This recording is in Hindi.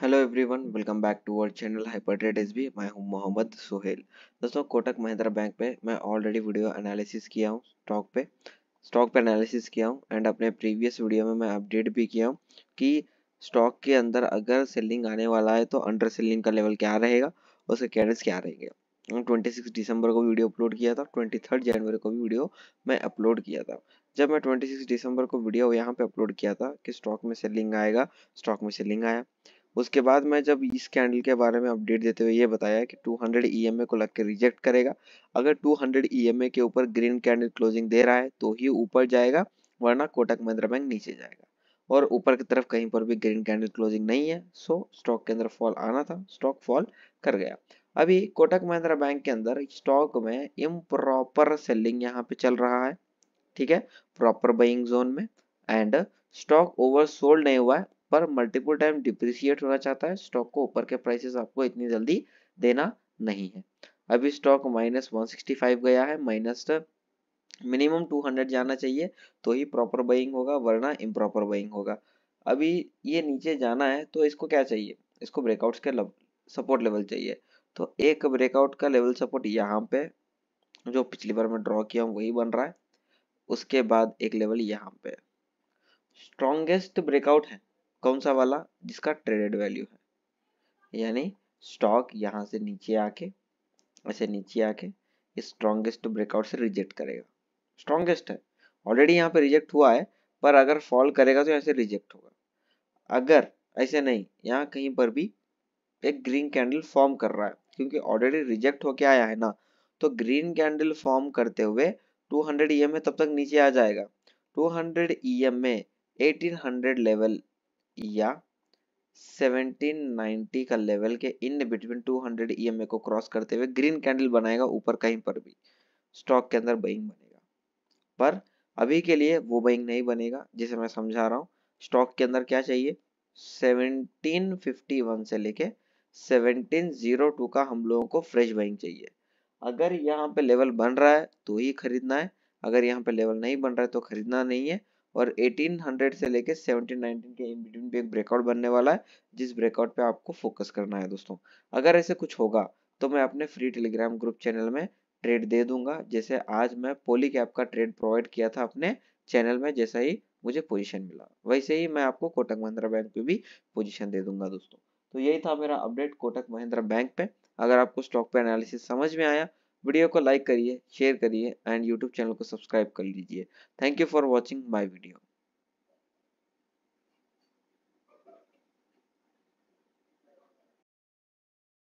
hello everyone welcome back to our channel hyper trade S B माई हूँ मोहम्मद सोहेल दोस्तों कोटक महिंद्रा बैंक पे मैं ऑलरेडी वीडियो एनालिसिस किया हूँ स्टॉक पे स्टॉक पे एनालिसिस किया हूँ एंड अपने प्रीवियस वीडियो में मैं अपडेट भी किया हूँ कि स्टॉक के अंदर अगर सेलिंग आने वाला है तो अंडर सेलिंग का लेवल क्या रहेगा उसके कैडेस क्या रहेगा ट्वेंटी सिक्स दिसंबर को वीडियो अपलोड किया था ट्वेंटी थर्ड जनवरी को भी वीडियो मैं अपलोड किया था जब मैं ट्वेंटी सिक्स दिसंबर को वीडियो यहाँ पे अपलोड किया था कि स्टॉक में सेलिंग आएगा स्टॉक में सेलिंग आया उसके बाद मैं जब इस कैंडल के बारे में अपडेट देते हुए ये बताया कि 200 हंड्रेड ई को लग के रिजेक्ट करेगा अगर 200 हंड्रेड ई के ऊपर ग्रीन कैंडल क्लोजिंग दे रहा है तो ही ऊपर जाएगा वरना कोटक महिंद्रा बैंक नीचे जाएगा और ऊपर की तरफ कहीं पर भी ग्रीन कैंडल क्लोजिंग नहीं है सो स्टॉक के अंदर फॉल आना था स्टॉक फॉल कर गया अभी कोटक महिंद्रा बैंक के अंदर स्टॉक में इम्प्रॉपर सेलिंग यहाँ पे चल रहा है ठीक है प्रॉपर बाइंग जोन में एंड स्टॉक ओवर सोल्ड नहीं हुआ है पर मल्टीपल टाइम डिप्रिसिएट होना चाहता है स्टॉक को ऊपर के प्राइसेस आपको इतनी जल्दी देना नहीं है अभी स्टॉक माइनस वन गया है माइनस मिनिमम टू हंड्रेड जाना चाहिए तो ही प्रॉपर बाइंग होगा वरना इम्प्रॉपर बाइंग होगा अभी ये नीचे जाना है तो इसको क्या चाहिए इसको ब्रेकआउट के सपोर्ट लेवल चाहिए तो एक ब्रेकआउट का लेवल सपोर्ट यहाँ पे जो पिछली बार मैं ड्रॉ किया वही बन रहा है उसके बाद एक लेवल यहाँ पे स्ट्रॉन्गेस्ट ब्रेकआउट है कौन सा वाला जिसका ट्रेडेड वैल्यू है यानी स्टॉक यहाँ से नीचे आके ऐसे नीचे आके स्ट्रॉन्गेस्ट ब्रेकआउट से रिजेक्ट करेगा स्ट्रॉन्गेस्ट है ऑलरेडी यहाँ पे रिजेक्ट हुआ है पर अगर फॉल करेगा तो यहाँ से रिजेक्ट होगा अगर ऐसे नहीं यहाँ कहीं पर भी एक ग्रीन कैंडल फॉर्म कर रहा है क्योंकि ऑलरेडी रिजेक्ट होके आया है ना तो ग्रीन कैंडल फॉर्म करते हुए 200 ईएमए e तब तक नीचे आ जाएगा 200 ईएमए 1800 लेवल या 1790 का लेवल के इन बिटवीन 200 ईएमए को क्रॉस करते हुए ग्रीन कैंडल बनाएगा ऊपर कहीं पर भी स्टॉक के अंदर बइंग बनेगा पर अभी के लिए वो बइंग नहीं बनेगा जिसे मैं समझा रहा हूँ स्टॉक के अंदर क्या चाहिए 1751 से लेके 1702 का हम लोगों को फ्रेश बइंग चाहिए अगर यहाँ पे लेवल बन रहा है तो ही खरीदना है अगर यहाँ पे लेवल नहीं बन रहा है तो खरीदना नहीं है और 1800 से लेके 1719 के इन बिटवीन पे एक ब्रेकआउट बनने वाला है जिस ब्रेकआउट पे आपको फोकस करना है दोस्तों अगर ऐसे कुछ होगा तो मैं अपने फ्री टेलीग्राम ग्रुप चैनल में ट्रेड दे दूंगा जैसे आज मैं पोली कैप का ट्रेड प्रोवाइड किया था अपने चैनल में जैसा ही मुझे पोजिशन मिला वैसे ही मैं आपको कोटक महिंद्रा बैंक पे भी पोजिशन दे दूंगा दोस्तों तो यही था मेरा अपडेट कोटक महिंद्रा बैंक पे अगर आपको स्टॉक पे एनालिसिस समझ में आया वीडियो को लाइक करिए शेयर करिए एंड यूट्यूब चैनल को सब्सक्राइब कर लीजिए thank you for watching my video